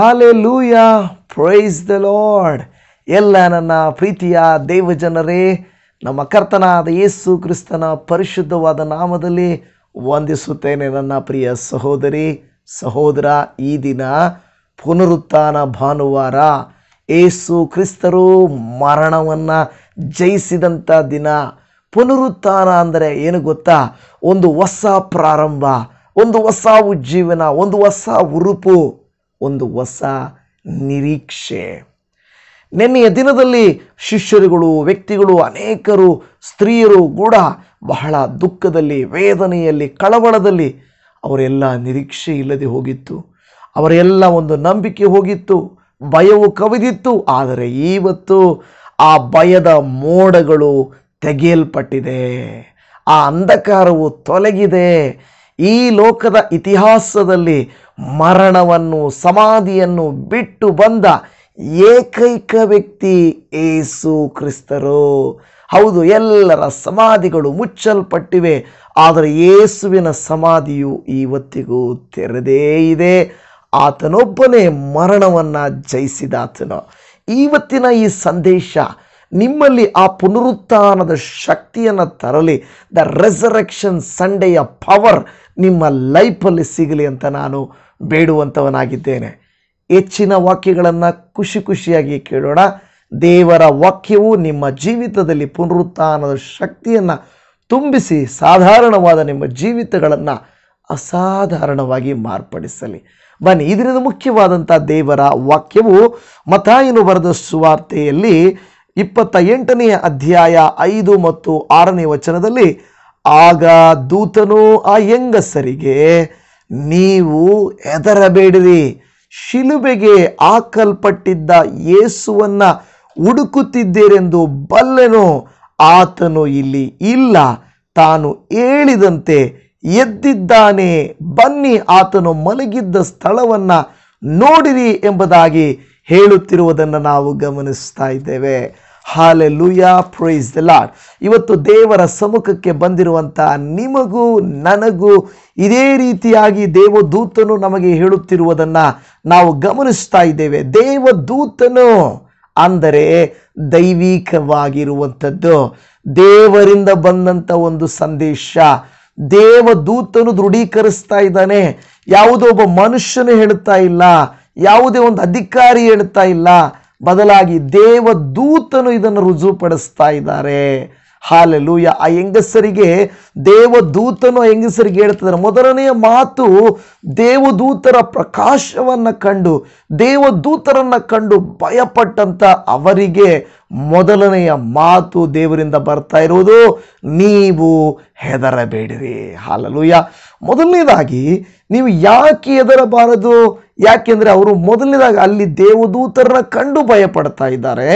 ಹಾಲೆ ಲೂಯಾ praise the lord ಎಲ್ಲ ನನ್ನ ಪ್ರೀತಿಯ ದೇವಜನರೇ ನಮ್ಮ ಕರ್ತನಾದ ಯೇಸು ಕ್ರಿಸ್ತನ ಪರಿಶುದ್ಧವಾದ ನಾಮದಲ್ಲಿ ವಂದಿಸುತ್ತೇನೆ ನನ್ನ ಪ್ರಿಯ ಸಹೋದರಿ ಸಹೋದರ ಈ ದಿನ ಪುನರುತ್ಥಾನ ಭಾನುವಾರ ಏಸು ಕ್ರಿಸ್ತರು ಮರಣವನ್ನು ಜಯಿಸಿದಂಥ ದಿನ ಪುನರುತ್ಥಾನ ಅಂದರೆ ಏನು ಗೊತ್ತಾ ಒಂದು ಹೊಸ ಪ್ರಾರಂಭ ಒಂದು ಹೊಸ ಉಜ್ಜೀವನ ಒಂದು ಹೊಸ ಉರುಪು ಒಂದು ಹೊಸ ನಿರೀಕ್ಷೆ ನಿನ್ನೆಯ ದಿನದಲ್ಲಿ ಶಿಷ್ಯರುಗಳು ವ್ಯಕ್ತಿಗಳು ಅನೇಕರು ಸ್ತ್ರೀಯರು ಕೂಡ ಬಹಳ ದುಃಖದಲ್ಲಿ ವೇದನೆಯಲ್ಲಿ ಕಳವಳದಲ್ಲಿ ಅವರೆಲ್ಲ ನಿರೀಕ್ಷೆ ಇಲ್ಲದೆ ಹೋಗಿತ್ತು ಅವರೆಲ್ಲ ಒಂದು ನಂಬಿಕೆ ಹೋಗಿತ್ತು ಭಯವು ಕವಿದಿತ್ತು ಆದರೆ ಇವತ್ತು ಆ ಭಯದ ಮೋಡಗಳು ತೆಗೆಯಲ್ಪಟ್ಟಿದೆ ಆ ಅಂಧಕಾರವು ತೊಲಗಿದೆ ಈ ಲೋಕದ ಇತಿಹಾಸದಲ್ಲಿ ಮರಣವನ್ನು ಸಮಾಧಿಯನ್ನು ಬಿಟ್ಟು ಬಂದ ಏಕೈಕ ವ್ಯಕ್ತಿ ಏಸು ಕ್ರಿಸ್ತರು ಹೌದು ಎಲ್ಲರ ಸಮಾಧಿಗಳು ಮುಚ್ಚಲ್ಪಟ್ಟಿವೆ ಆದರೆ ಯೇಸುವಿನ ಸಮಾಧಿಯು ಇವತ್ತಿಗೂ ತೆರೆದೇ ಇದೆ ಆತನೊಬ್ಬನೇ ಮರಣವನ್ನು ಜಯಿಸಿದ ಆತನು ಇವತ್ತಿನ ಈ ಸಂದೇಶ ನಿಮ್ಮಲ್ಲಿ ಆ ಪುನರುತ್ಥಾನದ ಶಕ್ತಿಯನ್ನು ತರಲಿ ದ ರೆಸರೆಕ್ಷನ್ ಸಂಡೆಯ ಪವರ್ ನಿಮ್ಮ ಲೈಫಲ್ಲಿ ಸಿಗಲಿ ಅಂತ ನಾನು ಬೇಡುವಂಥವನಾಗಿದ್ದೇನೆ ಹೆಚ್ಚಿನ ವಾಕ್ಯಗಳನ್ನು ಖುಷಿ ಖುಷಿಯಾಗಿ ಕೇಳೋಣ ದೇವರ ವಾಕ್ಯವು ನಿಮ್ಮ ಜೀವಿತದಲ್ಲಿ ಪುನರುತ್ಥಾನದ ಶಕ್ತಿಯನ್ನು ತುಂಬಿಸಿ ಸಾಧಾರಣವಾದ ನಿಮ್ಮ ಜೀವಿತಗಳನ್ನು ಅಸಾಧಾರಣವಾಗಿ ಮಾರ್ಪಡಿಸಲಿ ಬನ್ನಿ ಇದರಿಂದ ಮುಖ್ಯವಾದಂಥ ದೇವರ ವಾಕ್ಯವು ಮತಾಯಿನು ಬರೆದ ಸುವಾರ್ತೆಯಲ್ಲಿ ಇಪ್ಪತ್ತ ಎಂಟನೆಯ ಅಧ್ಯಾಯ ಐದು ಮತ್ತು ಆರನೇ ವಚನದಲ್ಲಿ ಆಗ ದೂತನು ಆ ಹೆಂಗಸರಿಗೆ ನೀವು ಹೆದರಬೇಡಿರಿ ಶಿಲುಬೆಗೆ ಹಾಕಲ್ಪಟ್ಟಿದ್ದ ಯೇಸುವನ್ನು ಹುಡುಕುತ್ತಿದ್ದೀರೆಂದು ಬಲ್ಲೆನು ಆತನು ಇಲ್ಲಿ ಇಲ್ಲ ತಾನು ಹೇಳಿದಂತೆ ಎದ್ದಿದ್ದಾನೆ ಬನ್ನಿ ಆತನು ಮಲಗಿದ್ದ ಸ್ಥಳವನ್ನು ನೋಡಿರಿ ಎಂಬುದಾಗಿ ಹೇಳುತ್ತಿರುವುದನ್ನು ನಾವು ಗಮನಿಸ್ತಾ ಇದ್ದೇವೆ ಹಾಲೆಲುಯಾ ಪ್ರೈಸ್ ದ ಲಾಡ್ ಇವತ್ತು ದೇವರ ಸಮ್ಮುಖಕ್ಕೆ ಬಂದಿರುವಂಥ ನಿಮಗೂ ನನಗೂ ಇದೇ ರೀತಿಯಾಗಿ ದೇವದೂತನು ನಮಗೆ ಹೇಳುತ್ತಿರುವುದನ್ನು ನಾವು ಗಮನಿಸ್ತಾ ಇದ್ದೇವೆ ದೇವದೂತನು ಅಂದರೆ ದೈವಿಕವಾಗಿರುವಂಥದ್ದು ದೇವರಿಂದ ಬಂದಂಥ ಒಂದು ಸಂದೇಶ ದೇವದೂತನು ದೃಢೀಕರಿಸ್ತಾ ಇದ್ದಾನೆ ಯಾವುದೋ ಒಬ್ಬ ಮನುಷ್ಯನು ಹೇಳ್ತಾ ಇಲ್ಲ ಯಾವುದೇ ಒಂದು ಅಧಿಕಾರಿ ಹೇಳ್ತಾ ಇಲ್ಲ ಬದಲಾಗಿ ದೇವದೂತನು ಇದನ್ನು ರುಜುಪಡಿಸ್ತಾ ಇದ್ದಾರೆ ಯಾ ಆ ಹೆಂಗಸರಿಗೆ ದೇವದೂತನು ಹೆಂಗಸರಿಗೆ ಹೇಳ್ತಿದ್ದಾರೆ ಮೊದಲನೆಯ ಮಾತು ದೇವದೂತರ ಪ್ರಕಾಶವನ್ನು ಕಂಡು ದೇವದೂತರನ್ನ ಕಂಡು ಭಯಪಟ್ಟಂಥ ಅವರಿಗೆ ಮೊದಲನೆಯ ಮಾತು ದೇವರಿಂದ ಬರ್ತಾ ಇರುವುದು ನೀವು ಹೆದರಬೇಡಿರಿ ಯಾ ಮೊದಲನೇದಾಗಿ ನೀವು ಯಾಕೆ ಹೆದರಬಾರದು ಯಾಕೆಂದರೆ ಅವರು ಮೊದಲನೇದಾಗಿ ಅಲ್ಲಿ ದೇವದೂತರನ್ನ ಕಂಡು ಭಯಪಡ್ತಾ ಇದ್ದಾರೆ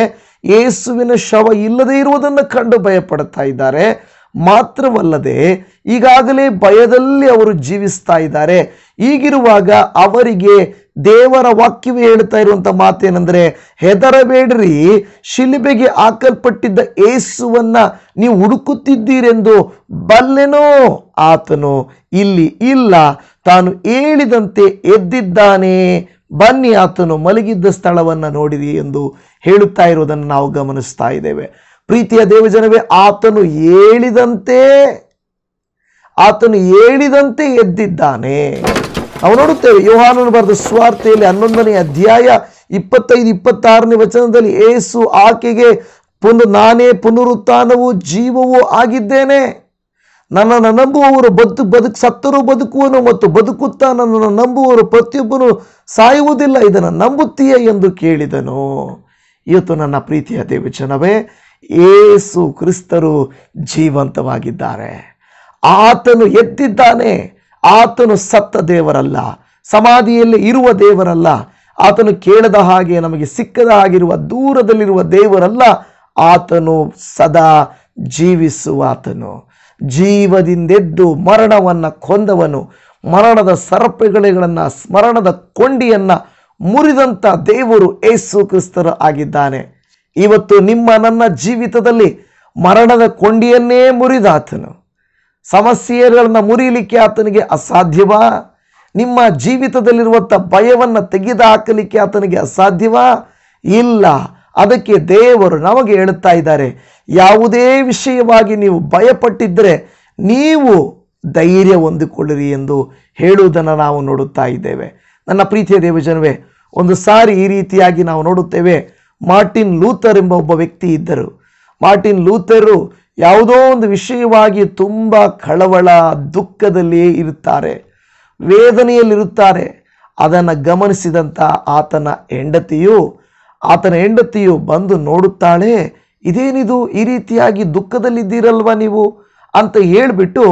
ಯೇಸುವಿನ ಶವ ಇಲ್ಲದೇ ಇರುವುದನ್ನು ಕಂಡು ಭಯಪಡ್ತಾ ಇದ್ದಾರೆ ಮಾತ್ರವಲ್ಲದೆ ಈಗಾಗಲೇ ಭಯದಲ್ಲಿ ಅವರು ಜೀವಿಸ್ತಾ ಇದ್ದಾರೆ ಈಗಿರುವಾಗ ಅವರಿಗೆ ದೇವರ ವಾಕ್ಯವೇ ಹೇಳ್ತಾ ಇರುವಂಥ ಮಾತೇನೆಂದರೆ ಹೆದರಬೇಡ್ರಿ ಶಿಲುಬೆಗೆ ಹಾಕಲ್ಪಟ್ಟಿದ್ದ ಏಸುವನ್ನ ನೀವು ಹುಡುಕುತ್ತಿದ್ದೀರೆಂದು ಬಲ್ಲೆನೋ ಆತನು ಇಲ್ಲಿ ಇಲ್ಲ ತಾನು ಹೇಳಿದಂತೆ ಎದ್ದಿದ್ದಾನೆ ಬನ್ನಿ ಆತನು ಮಲಗಿದ್ದ ಸ್ಥಳವನ್ನ ನೋಡಿರಿ ಎಂದು ಹೇಳುತ್ತಾ ಇರುವುದನ್ನು ನಾವು ಗಮನಿಸ್ತಾ ಇದ್ದೇವೆ ಪ್ರೀತಿಯ ದೇವಜನವೇ ಆತನು ಹೇಳಿದಂತೆ ಆತನು ಹೇಳಿದಂತೆ ಎದ್ದಿದ್ದಾನೆ ನಾವು ನೋಡುತ್ತೇವೆ ಯೋಹಾನನು ಬರೆದ ಸ್ವಾರ್ಥೆಯಲ್ಲಿ ಹನ್ನೊಂದನೇ ಅಧ್ಯಾಯ ಇಪ್ಪತ್ತೈದು ಇಪ್ಪತ್ತಾರನೇ ವಚನದಲ್ಲಿ ಏಸು ಆಕೆಗೆ ಪುನ ನಾನೇ ಪುನರುತ್ಥಾನವು ಜೀವವೂ ಆಗಿದ್ದೇನೆ ನನ್ನನ್ನು ನಂಬುವವರು ಬದುಕು ಬದುಕು ಸತ್ತರೂ ಬದುಕುವನು ಮತ್ತು ಬದುಕುತ್ತಾ ನನ್ನನ್ನು ನಂಬುವವರು ಪ್ರತಿಯೊಬ್ಬನು ಸಾಯುವುದಿಲ್ಲ ಇದನ್ನು ನಂಬುತ್ತೀಯ ಎಂದು ಕೇಳಿದನು ಇವತ್ತು ನನ್ನ ಪ್ರೀತಿಯ ದೇವಚನವೇ ಏಸು ಕ್ರಿಸ್ತರು ಜೀವಂತವಾಗಿದ್ದಾರೆ ಆತನು ಎತ್ತಿದ್ದಾನೆ ಆತನು ಸತ್ತ ದೇವರಲ್ಲ ಸಮಾಧಿಯಲ್ಲಿ ಇರುವ ದೇವರಲ್ಲ ಆತನು ಕೇಳದ ಹಾಗೆ ನಮಗೆ ಸಿಕ್ಕದ ಹಾಗಿರುವ ದೂರದಲ್ಲಿರುವ ದೇವರಲ್ಲ ಆತನು ಸದಾ ಜೀವಿಸುವಾತನು ಜೀವದಿಂದೆದ್ದು ಮರಣವನ್ನು ಕೊಂದವನು ಮರಣದ ಸರ್ಪಗಳನ್ನ ಸ್ಮರಣದ ಕೊಂಡಿಯನ್ನು ಮುರಿದಂಥ ದೇವರು ಏಸು ಕ್ರಿಸ್ತರು ಆಗಿದ್ದಾನೆ ಇವತ್ತು ನಿಮ್ಮ ನನ್ನ ಜೀವಿತದಲ್ಲಿ ಮರಣದ ಕೊಂಡಿಯನ್ನೇ ಮುರಿದಾತನು ಸಮಸ್ಯೆಗಳನ್ನು ಮುರಿಯಲಿಕ್ಕೆ ಆತನಿಗೆ ಅಸಾಧ್ಯವಾ ನಿಮ್ಮ ಜೀವಿತದಲ್ಲಿರುವಂಥ ಭಯವನ್ನು ತೆಗೆದು ಹಾಕಲಿಕ್ಕೆ ಆತನಿಗೆ ಅಸಾಧ್ಯವಾ ಇಲ್ಲ ಅದಕ್ಕೆ ದೇವರು ನಮಗೆ ಹೇಳುತ್ತಾ ಇದ್ದಾರೆ ಯಾವುದೇ ವಿಷಯವಾಗಿ ನೀವು ಭಯಪಟ್ಟಿದ್ದರೆ ನೀವು ಧೈರ್ಯ ಹೊಂದಿಕೊಳ್ಳಿರಿ ಎಂದು ಹೇಳುವುದನ್ನು ನಾವು ನೋಡುತ್ತಾ ಇದ್ದೇವೆ ನನ್ನ ಪ್ರೀತಿಯ ಜನವೇ ಒಂದು ಸಾರಿ ಈ ರೀತಿಯಾಗಿ ನಾವು ನೋಡುತ್ತೇವೆ ಮಾರ್ಟಿನ್ ಲೂಥರ್ ಎಂಬ ಒಬ್ಬ ವ್ಯಕ್ತಿ ಇದ್ದರು ಮಾರ್ಟಿನ್ ಲೂಥರು ಯಾವುದೋ ಒಂದು ವಿಷಯವಾಗಿ ತುಂಬ ಕಳವಳ ದುಃಖದಲ್ಲಿ ಇರುತ್ತಾರೆ ವೇದನೆಯಲ್ಲಿರುತ್ತಾರೆ ಅದನ್ನು ಗಮನಿಸಿದಂಥ ಆತನ ಹೆಂಡತಿಯು ಆತನ ಹೆಂಡತಿಯು ಬಂದು ನೋಡುತ್ತಾಳೆ ಇದೇನಿದು ಈ ರೀತಿಯಾಗಿ ದುಃಖದಲ್ಲಿದ್ದೀರಲ್ವ ನೀವು ಅಂತ ಹೇಳಿಬಿಟ್ಟು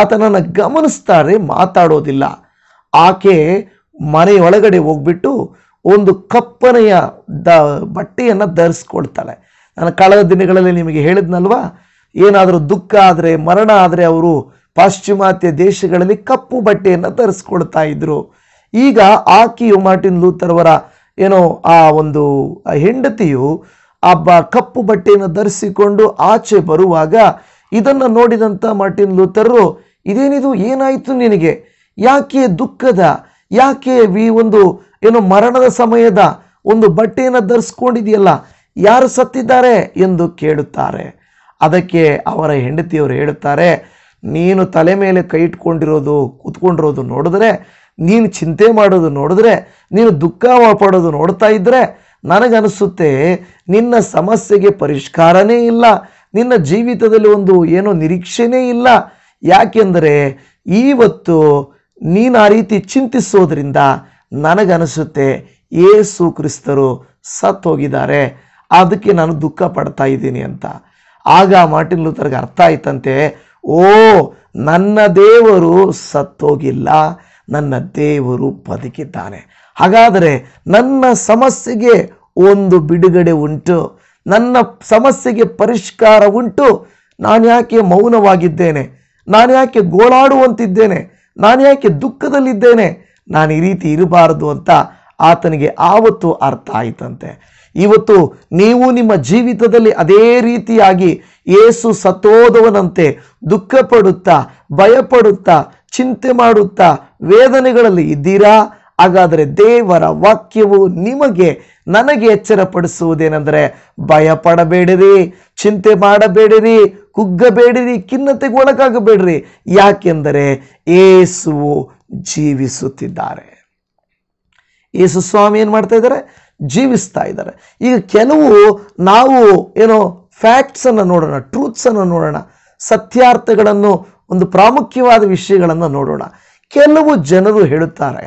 ಆತನನ್ನು ಗಮನಿಸ್ತಾರೆ ಮಾತಾಡೋದಿಲ್ಲ ಆಕೆ ಮನೆಯೊಳಗಡೆ ಹೋಗ್ಬಿಟ್ಟು ಒಂದು ಕಪ್ಪನೆಯ ದ ಬಟ್ಟೆಯನ್ನು ಧರಿಸ್ಕೊಳ್ತಾಳೆ ನಾನು ಕಳೆದ ದಿನಗಳಲ್ಲಿ ನಿಮಗೆ ಹೇಳಿದ್ನಲ್ವಾ ಏನಾದರೂ ದುಃಖ ಆದರೆ ಮರಣ ಆದರೆ ಅವರು ಪಾಶ್ಚಿಮಾತ್ಯ ದೇಶಗಳಲ್ಲಿ ಕಪ್ಪು ಬಟ್ಟೆಯನ್ನು ಧರಿಸ್ಕೊಳ್ತಾ ಇದ್ರು ಈಗ ಆಕೆಯು ಮಾರ್ಟಿನ್ ಲೂತರ್ವರ ಏನೋ ಆ ಒಂದು ಹೆಂಡತಿಯು ಬ ಕಪ್ಪು ಬಟ್ಟೆಯನ್ನು ಧರಿಸಿಕೊಂಡು ಆಚೆ ಬರುವಾಗ ಇದನ್ನು ನೋಡಿದಂಥ ಮಾರ್ಟಿನ್ ಲೂತರ್ರು ಇದೇನಿದು ಏನಾಯಿತು ನಿನಗೆ ಯಾಕೆ ದುಃಖದ ಯಾಕೆ ವಿ ಒಂದು ಏನೋ ಮರಣದ ಸಮಯದ ಒಂದು ಬಟ್ಟೆಯನ್ನು ಧರಿಸ್ಕೊಂಡಿದೆಯಲ್ಲ ಯಾರು ಸತ್ತಿದ್ದಾರೆ ಎಂದು ಕೇಳುತ್ತಾರೆ ಅದಕ್ಕೆ ಅವರ ಹೆಂಡತಿಯವರು ಹೇಳುತ್ತಾರೆ ನೀನು ತಲೆ ಮೇಲೆ ಕೈ ಇಟ್ಕೊಂಡಿರೋದು ಕೂತ್ಕೊಂಡಿರೋದು ನೋಡಿದ್ರೆ ನೀನು ಚಿಂತೆ ಮಾಡೋದು ನೋಡಿದ್ರೆ ನೀನು ದುಃಖ ಪಡೋದು ನೋಡ್ತಾ ಇದ್ದರೆ ನನಗನಿಸುತ್ತೆ ನಿನ್ನ ಸಮಸ್ಯೆಗೆ ಪರಿಷ್ಕಾರನೇ ಇಲ್ಲ ನಿನ್ನ ಜೀವಿತದಲ್ಲಿ ಒಂದು ಏನೋ ನಿರೀಕ್ಷೆನೇ ಇಲ್ಲ ಯಾಕೆಂದರೆ ಇವತ್ತು ನೀನು ಆ ರೀತಿ ಚಿಂತಿಸೋದ್ರಿಂದ ನನಗನಿಸುತ್ತೆ ಏಸು ಕ್ರಿಸ್ತರು ಸತ್ತೋಗಿದ್ದಾರೆ ಅದಕ್ಕೆ ನಾನು ದುಃಖ ಪಡ್ತಾ ಇದ್ದೀನಿ ಅಂತ ಆಗ ಮಾರ್ಟಿನ್ ಲೂಥರ್ಗೆ ಅರ್ಥ ಆಯ್ತಂತೆ ಓ ನನ್ನ ದೇವರು ಸತ್ತೋಗಿಲ್ಲ ನನ್ನ ದೇವರು ಬದುಕಿದ್ದಾನೆ ಹಾಗಾದರೆ ನನ್ನ ಸಮಸ್ಯೆಗೆ ಒಂದು ಬಿಡುಗಡೆ ಉಂಟು ನನ್ನ ಸಮಸ್ಯೆಗೆ ಪರಿಷ್ಕಾರ ಉಂಟು ನಾನು ಯಾಕೆ ಮೌನವಾಗಿದ್ದೇನೆ ನಾನು ಯಾಕೆ ಗೋಳಾಡುವಂತಿದ್ದೇನೆ ನಾನು ಯಾಕೆ ದುಃಖದಲ್ಲಿದ್ದೇನೆ ನಾನು ಈ ರೀತಿ ಇರಬಾರದು ಅಂತ ಆತನಿಗೆ ಆವತ್ತು ಅರ್ಥ ಆಯಿತಂತೆ ಇವತ್ತು ನೀವು ನಿಮ್ಮ ಜೀವಿತದಲ್ಲಿ ಅದೇ ರೀತಿಯಾಗಿ ಏಸು ಸತೋದವನಂತೆ ದುಃಖ ಪಡುತ್ತಾ ಭಯಪಡುತ್ತಾ ಚಿಂತೆ ಮಾಡುತ್ತಾ ವೇದನೆಗಳಲ್ಲಿ ಇದ್ದೀರಾ ಹಾಗಾದರೆ ದೇವರ ವಾಕ್ಯವು ನಿಮಗೆ ನನಗೆ ಎಚ್ಚರಪಡಿಸುವುದೇನೆಂದರೆ ಭಯಪಡಬೇಡಿರಿ ಚಿಂತೆ ಮಾಡಬೇಡಿರಿ ಕುಗ್ಗಬೇಡಿರಿ ಖಿನ್ನತೆಗೆ ಒಳಗಾಗಬೇಡ್ರಿ ಯಾಕೆಂದರೆ ಏಸುವು ಜೀವಿಸುತ್ತಿದ್ದಾರೆ ಯೇಸು ಸ್ವಾಮಿ ಏನು ಮಾಡ್ತಾ ಇದ್ದಾರೆ ಜೀವಿಸ್ತಾ ಇದ್ದಾರೆ ಈಗ ಕೆಲವು ನಾವು ಏನೋ ಫ್ಯಾಕ್ಟ್ಸನ್ನು ನೋಡೋಣ ಟ್ರೂತ್ಸನ್ನು ನೋಡೋಣ ಸತ್ಯಾರ್ಥಗಳನ್ನು ಒಂದು ಪ್ರಾಮುಖ್ಯವಾದ ವಿಷಯಗಳನ್ನು ನೋಡೋಣ ಕೆಲವು ಜನರು ಹೇಳುತ್ತಾರೆ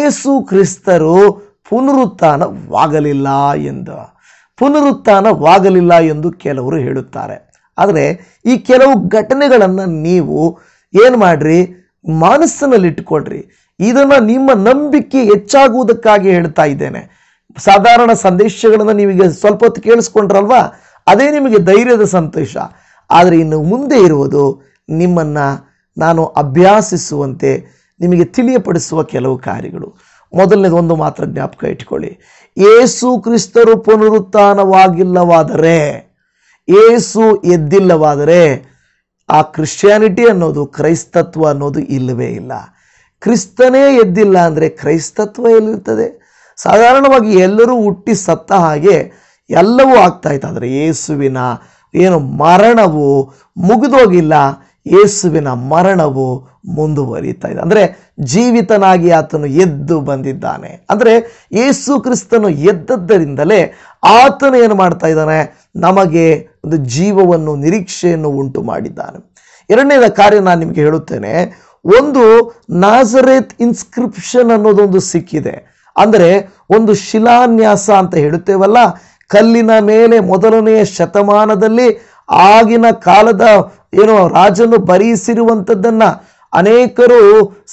ಏಸು ಕ್ರಿಸ್ತರು ಪುನರುತ್ಥಾನವಾಗಲಿಲ್ಲ ಎಂದು ಪುನರುತ್ಥಾನವಾಗಲಿಲ್ಲ ಎಂದು ಕೆಲವರು ಹೇಳುತ್ತಾರೆ ಆದರೆ ಈ ಕೆಲವು ಘಟನೆಗಳನ್ನು ನೀವು ಏನು ಮಾಡಿರಿ ಮನಸ್ಸಿನಲ್ಲಿಟ್ಟುಕೊಳ್ರಿ ಇದನ್ನು ನಿಮ್ಮ ನಂಬಿಕೆ ಹೆಚ್ಚಾಗುವುದಕ್ಕಾಗಿ ಹೇಳ್ತಾ ಇದ್ದೇನೆ ಸಾಧಾರಣ ಸಂದೇಶಗಳನ್ನು ನಿಮಗೆ ಸ್ವಲ್ಪ ಹೊತ್ತು ಕೇಳಿಸ್ಕೊಂಡ್ರಲ್ವಾ ಅದೇ ನಿಮಗೆ ಧೈರ್ಯದ ಸಂತೋಷ ಆದರೆ ಇನ್ನು ಮುಂದೆ ಇರುವುದು ನಿಮ್ಮನ್ನು ನಾನು ಅಭ್ಯಾಸಿಸುವಂತೆ ನಿಮಗೆ ತಿಳಿಯಪಡಿಸುವ ಕೆಲವು ಕಾರ್ಯಗಳು ಮೊದಲನೇದು ಒಂದು ಮಾತ್ರ ಜ್ಞಾಪಕ ಇಟ್ಕೊಳ್ಳಿ ಏಸು ಕ್ರಿಸ್ತರು ಪುನರುತ್ಥಾನವಾಗಿಲ್ಲವಾದರೆ ಏಸು ಎದ್ದಿಲ್ಲವಾದರೆ ಆ ಕ್ರಿಶ್ಚಿಯಾನಿಟಿ ಅನ್ನೋದು ಕ್ರೈಸ್ತತ್ವ ಅನ್ನೋದು ಇಲ್ಲವೇ ಇಲ್ಲ ಕ್ರಿಸ್ತನೇ ಎದ್ದಿಲ್ಲ ಅಂದರೆ ಕ್ರೈಸ್ತತ್ವ ಎಲ್ಲಿರ್ತದೆ ಸಾಧಾರಣವಾಗಿ ಎಲ್ಲರೂ ಹುಟ್ಟಿ ಸತ್ತ ಹಾಗೆ ಎಲ್ಲವೂ ಇತ್ತು ಅಂದರೆ ಯೇಸುವಿನ ಏನು ಮರಣವು ಮುಗಿದೋಗಿಲ್ಲ ಯೇಸುವಿನ ಮರಣವು ಮುಂದುವರಿತಾ ಇದೆ ಅಂದರೆ ಜೀವಿತನಾಗಿ ಆತನು ಎದ್ದು ಬಂದಿದ್ದಾನೆ ಅಂದರೆ ಏಸು ಕ್ರಿಸ್ತನು ಎದ್ದದ್ದರಿಂದಲೇ ಆತನು ಏನು ಮಾಡ್ತಾ ಇದ್ದಾನೆ ನಮಗೆ ಒಂದು ಜೀವವನ್ನು ನಿರೀಕ್ಷೆಯನ್ನು ಉಂಟು ಮಾಡಿದ್ದಾನೆ ಎರಡನೇದ ಕಾರ್ಯ ನಾನು ನಿಮಗೆ ಹೇಳುತ್ತೇನೆ ಒಂದು ನಾಜರೇತ್ ಇನ್ಸ್ಕ್ರಿಪ್ಷನ್ ಅನ್ನೋದೊಂದು ಸಿಕ್ಕಿದೆ ಅಂದರೆ ಒಂದು ಶಿಲಾನ್ಯಾಸ ಅಂತ ಹೇಳುತ್ತೇವಲ್ಲ ಕಲ್ಲಿನ ಮೇಲೆ ಮೊದಲನೆಯ ಶತಮಾನದಲ್ಲಿ ಆಗಿನ ಕಾಲದ ಏನು ರಾಜನು ಬರೆಯಿಸಿರುವಂಥದ್ದನ್ನು ಅನೇಕರು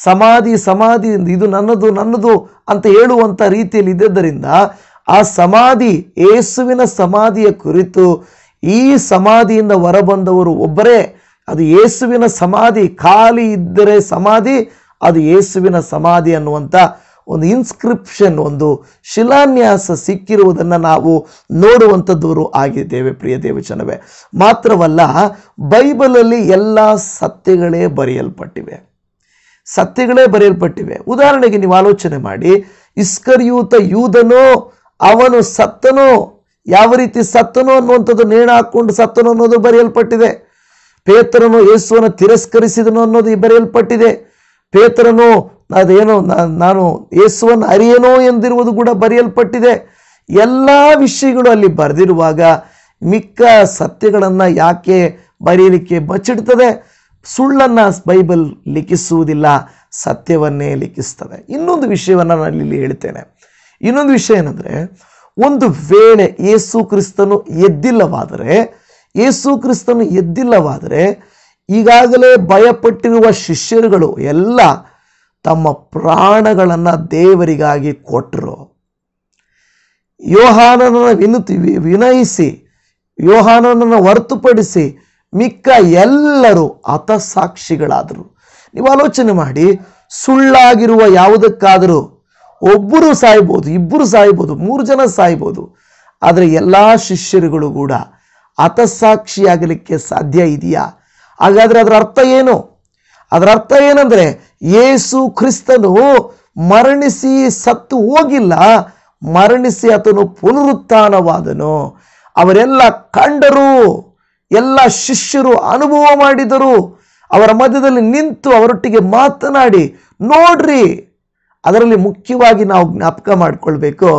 ಸಮಾಧಿ ಸಮಾಧಿ ಇದು ನನ್ನದು ನನ್ನದು ಅಂತ ಹೇಳುವಂಥ ರೀತಿಯಲ್ಲಿ ಇದ್ದರಿಂದ ಆ ಸಮಾಧಿ ಏಸುವಿನ ಸಮಾಧಿಯ ಕುರಿತು ಈ ಸಮಾಧಿಯಿಂದ ಹೊರಬಂದವರು ಒಬ್ಬರೇ ಅದು ಏಸುವಿನ ಸಮಾಧಿ ಖಾಲಿ ಇದ್ದರೆ ಸಮಾಧಿ ಅದು ಯೇಸುವಿನ ಸಮಾಧಿ ಅನ್ನುವಂಥ ಒಂದು ಇನ್ಸ್ಕ್ರಿಪ್ಷನ್ ಒಂದು ಶಿಲಾನ್ಯಾಸ ಸಿಕ್ಕಿರುವುದನ್ನು ನಾವು ನೋಡುವಂಥದ್ದವರು ಆಗಿದ್ದೇವೆ ಪ್ರಿಯ ದೇವಚನವೇ ಮಾತ್ರವಲ್ಲ ಬೈಬಲಲ್ಲಿ ಎಲ್ಲ ಸತ್ಯಗಳೇ ಬರೆಯಲ್ಪಟ್ಟಿವೆ ಸತ್ಯಗಳೇ ಬರೆಯಲ್ಪಟ್ಟಿವೆ ಉದಾಹರಣೆಗೆ ನೀವು ಆಲೋಚನೆ ಮಾಡಿ ಇಸ್ಕರ್ಯೂತ ಯೂದನೋ ಅವನು ಸತ್ತನೋ ಯಾವ ರೀತಿ ಸತ್ತನೋ ಅನ್ನುವಂಥದ್ದು ನೇಣ ಹಾಕ್ಕೊಂಡು ಸತ್ತನೋ ಅನ್ನೋದು ಬರೆಯಲ್ಪಟ್ಟಿದೆ ಪೇತರನು ಯೇಸುವನ್ನು ತಿರಸ್ಕರಿಸಿದನು ಅನ್ನೋದು ಬರೆಯಲ್ಪಟ್ಟಿದೆ ಪೇತರನು ಅದೇನೋ ನಾನು ಏಸುವನ್ನು ಅರಿಯೇನೋ ಎಂದಿರುವುದು ಕೂಡ ಬರೆಯಲ್ಪಟ್ಟಿದೆ ಎಲ್ಲ ವಿಷಯಗಳು ಅಲ್ಲಿ ಬರೆದಿರುವಾಗ ಮಿಕ್ಕ ಸತ್ಯಗಳನ್ನು ಯಾಕೆ ಬರೆಯಲಿಕ್ಕೆ ಬಚ್ಚಿಡ್ತದೆ ಸುಳ್ಳನ್ನು ಬೈಬಲ್ ಲಿಖಿಸುವುದಿಲ್ಲ ಸತ್ಯವನ್ನೇ ಲಿಖಿಸ್ತದೆ ಇನ್ನೊಂದು ವಿಷಯವನ್ನು ನಾನು ಇಲ್ಲಿ ಹೇಳ್ತೇನೆ ಇನ್ನೊಂದು ವಿಷಯ ಏನಂದರೆ ಒಂದು ವೇಳೆ ಏಸು ಕ್ರಿಸ್ತನು ಎದ್ದಿಲ್ಲವಾದರೆ ಏಸು ಕ್ರಿಸ್ತನು ಎದ್ದಿಲ್ಲವಾದರೆ ಈಗಾಗಲೇ ಭಯಪಟ್ಟಿರುವ ಶಿಷ್ಯರುಗಳು ಎಲ್ಲ ತಮ್ಮ ಪ್ರಾಣಗಳನ್ನು ದೇವರಿಗಾಗಿ ಕೊಟ್ಟರು ಯೋಹಾನನನ್ನು ವಿನತಿ ವಿನಯಿಸಿ ಯೋಹಾನನನ್ನು ಹೊರತುಪಡಿಸಿ ಮಿಕ್ಕ ಎಲ್ಲರೂ ಹತಸಾಕ್ಷಿಗಳಾದರು ಸಾಕ್ಷಿಗಳಾದರು ನೀವು ಆಲೋಚನೆ ಮಾಡಿ ಸುಳ್ಳಾಗಿರುವ ಯಾವುದಕ್ಕಾದರೂ ಒಬ್ಬರು ಸಾಯ್ಬೋದು ಇಬ್ಬರು ಸಾಯ್ಬೋದು ಮೂರು ಜನ ಸಾಯ್ಬೋದು ಆದರೆ ಎಲ್ಲ ಶಿಷ್ಯರುಗಳು ಕೂಡ ಅತಸಾಕ್ಷಿಯಾಗಲಿಕ್ಕೆ ಸಾಧ್ಯ ಇದೆಯಾ ಹಾಗಾದರೆ ಅದರ ಅರ್ಥ ಏನು ಅದರ ಅರ್ಥ ಏನಂದರೆ ಯೇಸು ಕ್ರಿಸ್ತನು ಮರಣಿಸಿ ಸತ್ತು ಹೋಗಿಲ್ಲ ಮರಣಿಸಿ ಆತನು ಪುನರುತ್ಥಾನವಾದನು ಅವರೆಲ್ಲ ಕಂಡರು ಎಲ್ಲ ಶಿಷ್ಯರು ಅನುಭವ ಮಾಡಿದರು ಅವರ ಮಧ್ಯದಲ್ಲಿ ನಿಂತು ಅವರೊಟ್ಟಿಗೆ ಮಾತನಾಡಿ ನೋಡ್ರಿ ಅದರಲ್ಲಿ ಮುಖ್ಯವಾಗಿ ನಾವು ಜ್ಞಾಪಕ ಮಾಡಿಕೊಳ್ಬೇಕು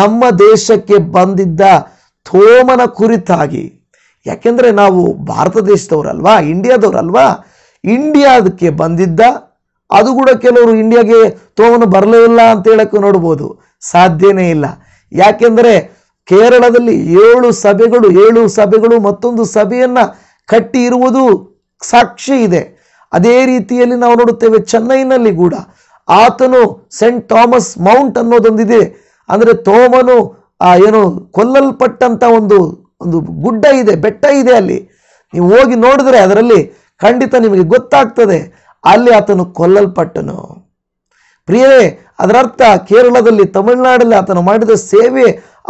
ನಮ್ಮ ದೇಶಕ್ಕೆ ಬಂದಿದ್ದ ತೋಮನ ಕುರಿತಾಗಿ ಯಾಕೆಂದರೆ ನಾವು ಭಾರತ ದೇಶದವರಲ್ವಾ ಇಂಡಿಯಾದವರಲ್ವಾ ಇಂಡಿಯಾದಕ್ಕೆ ಬಂದಿದ್ದ ಅದು ಕೂಡ ಕೆಲವರು ಇಂಡಿಯಾಗೆ ತೋವನು ಬರಲೇ ಇಲ್ಲ ಅಂತ ಹೇಳಕ್ಕೆ ನೋಡ್ಬೋದು ಸಾಧ್ಯನೇ ಇಲ್ಲ ಯಾಕೆಂದರೆ ಕೇರಳದಲ್ಲಿ ಏಳು ಸಭೆಗಳು ಏಳು ಸಭೆಗಳು ಮತ್ತೊಂದು ಸಭೆಯನ್ನು ಕಟ್ಟಿ ಇರುವುದು ಸಾಕ್ಷಿ ಇದೆ ಅದೇ ರೀತಿಯಲ್ಲಿ ನಾವು ನೋಡುತ್ತೇವೆ ಚೆನ್ನೈನಲ್ಲಿ ಕೂಡ ಆತನು ಸೆಂಟ್ ಥಾಮಸ್ ಮೌಂಟ್ ಅನ್ನೋದೊಂದಿದೆ ಅಂದರೆ ತೋಮನು ಏನು ಕೊಲ್ಲಲ್ಪಟ್ಟಂಥ ಒಂದು ಒಂದು ಗುಡ್ಡ ಇದೆ ಬೆಟ್ಟ ಇದೆ ಅಲ್ಲಿ ನೀವು ಹೋಗಿ ನೋಡಿದ್ರೆ ಅದರಲ್ಲಿ ಖಂಡಿತ ನಿಮಗೆ ಗೊತ್ತಾಗ್ತದೆ ಅಲ್ಲಿ ಆತನು ಕೊಲ್ಲಲ್ಪಟ್ಟನು ಪ್ರಿಯರೇ ಅದರರ್ಥ ಕೇರಳದಲ್ಲಿ ತಮಿಳುನಾಡಲ್ಲಿ ಆತನು ಮಾಡಿದ ಸೇವೆ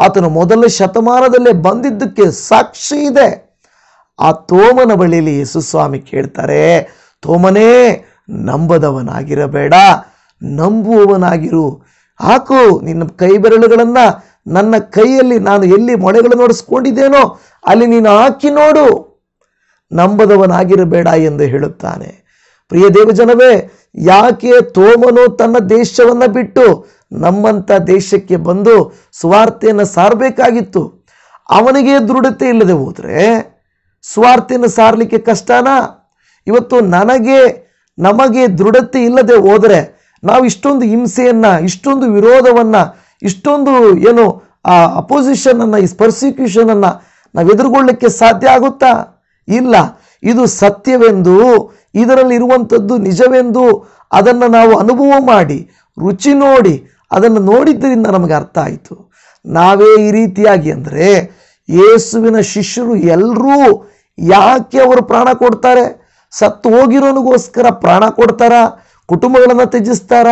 ಆತನು ಮೊದಲ ಶತಮಾನದಲ್ಲೇ ಬಂದಿದ್ದಕ್ಕೆ ಸಾಕ್ಷಿ ಇದೆ ಆ ತೋಮನ ಬಳಿಯಲ್ಲಿ ಯೇಸುಸ್ವಾಮಿ ಕೇಳ್ತಾರೆ ತೋಮನೇ ನಂಬದವನಾಗಿರಬೇಡ ನಂಬುವವನಾಗಿರು ಹಾಕು ನಿನ್ನ ಕೈ ಬೆರಳುಗಳನ್ನು ನನ್ನ ಕೈಯಲ್ಲಿ ನಾನು ಎಲ್ಲಿ ಮೊಳೆಗಳನ್ನು ನೋಡಿಸ್ಕೊಂಡಿದ್ದೇನೋ ಅಲ್ಲಿ ನೀನು ಹಾಕಿ ನೋಡು ನಂಬದವನಾಗಿರಬೇಡ ಎಂದು ಹೇಳುತ್ತಾನೆ ಪ್ರಿಯ ದೇವಜನವೇ ಯಾಕೆ ತೋಮನು ತನ್ನ ದೇಶವನ್ನು ಬಿಟ್ಟು ನಮ್ಮಂಥ ದೇಶಕ್ಕೆ ಬಂದು ಸ್ವಾರ್ಥೆಯನ್ನು ಸಾರಬೇಕಾಗಿತ್ತು ಅವನಿಗೆ ದೃಢತೆ ಇಲ್ಲದೆ ಹೋದರೆ ಸ್ವಾರ್ಥೆಯನ್ನು ಸಾರಲಿಕ್ಕೆ ಕಷ್ಟನಾ ಇವತ್ತು ನನಗೆ ನಮಗೆ ದೃಢತೆ ಇಲ್ಲದೆ ಹೋದರೆ ನಾವು ಇಷ್ಟೊಂದು ಹಿಂಸೆಯನ್ನು ಇಷ್ಟೊಂದು ವಿರೋಧವನ್ನು ಇಷ್ಟೊಂದು ಏನು ಆ ಅಪೋಸಿಷನನ್ನು ಈ ಪರ್ಸಿಕ್ಯೂಷನನ್ನು ನಾವು ಎದುರುಗೊಳ್ಳಲಿಕ್ಕೆ ಸಾಧ್ಯ ಆಗುತ್ತಾ ಇಲ್ಲ ಇದು ಸತ್ಯವೆಂದು ಇದರಲ್ಲಿರುವಂಥದ್ದು ನಿಜವೆಂದು ಅದನ್ನು ನಾವು ಅನುಭವ ಮಾಡಿ ರುಚಿ ನೋಡಿ ಅದನ್ನು ನೋಡಿದ್ದರಿಂದ ನಮಗೆ ಅರ್ಥ ಆಯಿತು ನಾವೇ ಈ ರೀತಿಯಾಗಿ ಅಂದರೆ ಯೇಸುವಿನ ಶಿಷ್ಯರು ಎಲ್ಲರೂ ಯಾಕೆ ಅವರು ಪ್ರಾಣ ಕೊಡ್ತಾರೆ ಸತ್ತು ಹೋಗಿರೋನಿಗೋಸ್ಕರ ಪ್ರಾಣ ಕೊಡ್ತಾರ ಕುಟುಂಬಗಳನ್ನು ತ್ಯಜಿಸ್ತಾರ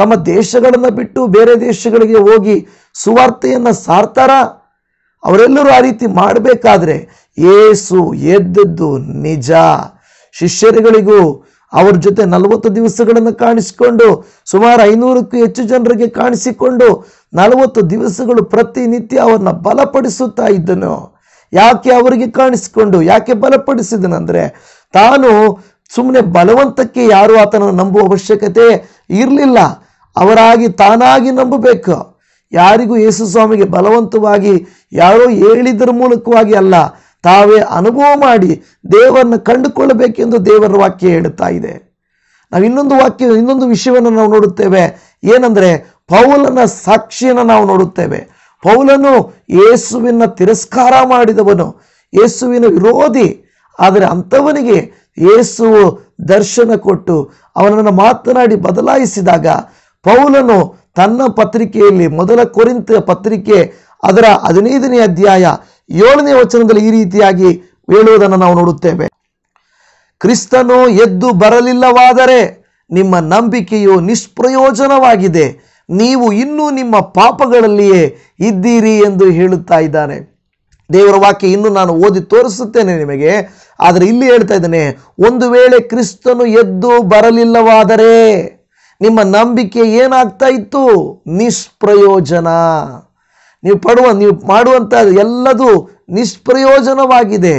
ತಮ್ಮ ದೇಶಗಳನ್ನು ಬಿಟ್ಟು ಬೇರೆ ದೇಶಗಳಿಗೆ ಹೋಗಿ ಸುವಾರ್ತೆಯನ್ನು ಸಾರ್ತಾರ ಅವರೆಲ್ಲರೂ ಆ ರೀತಿ ಮಾಡಬೇಕಾದ್ರೆ ಏಸು ಎದ್ದದ್ದು ನಿಜ ಶಿಷ್ಯರುಗಳಿಗೂ ಅವ್ರ ಜೊತೆ ನಲವತ್ತು ದಿವಸಗಳನ್ನು ಕಾಣಿಸಿಕೊಂಡು ಸುಮಾರು ಐನೂರಕ್ಕೂ ಹೆಚ್ಚು ಜನರಿಗೆ ಕಾಣಿಸಿಕೊಂಡು ನಲವತ್ತು ದಿವಸಗಳು ಪ್ರತಿನಿತ್ಯ ಅವ್ರನ್ನ ಬಲಪಡಿಸುತ್ತಾ ಇದ್ದನು ಯಾಕೆ ಅವರಿಗೆ ಕಾಣಿಸಿಕೊಂಡು ಯಾಕೆ ಬಲಪಡಿಸಿದನಂದರೆ ತಾನು ಸುಮ್ಮನೆ ಬಲವಂತಕ್ಕೆ ಯಾರೂ ಆತನನ್ನು ನಂಬುವ ಅವಶ್ಯಕತೆ ಇರಲಿಲ್ಲ ಅವರಾಗಿ ತಾನಾಗಿ ನಂಬಬೇಕು ಯಾರಿಗೂ ಯೇಸು ಸ್ವಾಮಿಗೆ ಬಲವಂತವಾಗಿ ಯಾರೋ ಹೇಳಿದ್ರ ಮೂಲಕವಾಗಿ ಅಲ್ಲ ತಾವೇ ಅನುಭವ ಮಾಡಿ ದೇವರನ್ನು ಕಂಡುಕೊಳ್ಳಬೇಕೆಂದು ದೇವರ ವಾಕ್ಯ ಹೇಳುತ್ತಾ ಇದೆ ನಾವು ಇನ್ನೊಂದು ವಾಕ್ಯ ಇನ್ನೊಂದು ವಿಷಯವನ್ನು ನಾವು ನೋಡುತ್ತೇವೆ ಏನಂದರೆ ಪೌಲನ ಸಾಕ್ಷಿಯನ್ನು ನಾವು ನೋಡುತ್ತೇವೆ ಪೌಲನು ಯೇಸುವಿನ ತಿರಸ್ಕಾರ ಮಾಡಿದವನು ಯೇಸುವಿನ ವಿರೋಧಿ ಆದರೆ ಅಂಥವನಿಗೆ ಯೇಸುವು ದರ್ಶನ ಕೊಟ್ಟು ಅವನನ್ನು ಮಾತನಾಡಿ ಬದಲಾಯಿಸಿದಾಗ ಪೌಲನು ತನ್ನ ಪತ್ರಿಕೆಯಲ್ಲಿ ಮೊದಲ ಕೊರಿಂತ ಪತ್ರಿಕೆ ಅದರ ಹದಿನೈದನೇ ಅಧ್ಯಾಯ ಏಳನೇ ವಚನದಲ್ಲಿ ಈ ರೀತಿಯಾಗಿ ಹೇಳುವುದನ್ನು ನಾವು ನೋಡುತ್ತೇವೆ ಕ್ರಿಸ್ತನು ಎದ್ದು ಬರಲಿಲ್ಲವಾದರೆ ನಿಮ್ಮ ನಂಬಿಕೆಯು ನಿಷ್ಪ್ರಯೋಜನವಾಗಿದೆ ನೀವು ಇನ್ನೂ ನಿಮ್ಮ ಪಾಪಗಳಲ್ಲಿಯೇ ಇದ್ದೀರಿ ಎಂದು ಹೇಳುತ್ತಾ ಇದ್ದಾನೆ ದೇವರ ವಾಕ್ಯ ಇನ್ನು ನಾನು ಓದಿ ತೋರಿಸುತ್ತೇನೆ ನಿಮಗೆ ಆದರೆ ಇಲ್ಲಿ ಹೇಳ್ತಾ ಇದ್ದೇನೆ ಒಂದು ವೇಳೆ ಕ್ರಿಸ್ತನು ಎದ್ದು ಬರಲಿಲ್ಲವಾದರೆ ನಿಮ್ಮ ನಂಬಿಕೆ ಏನಾಗ್ತಾ ಇತ್ತು ನಿಷ್ಪ್ರಯೋಜನ ನೀವು ಪಡುವ ನೀವು ಮಾಡುವಂಥ ಎಲ್ಲದೂ ನಿಷ್ಪ್ರಯೋಜನವಾಗಿದೆ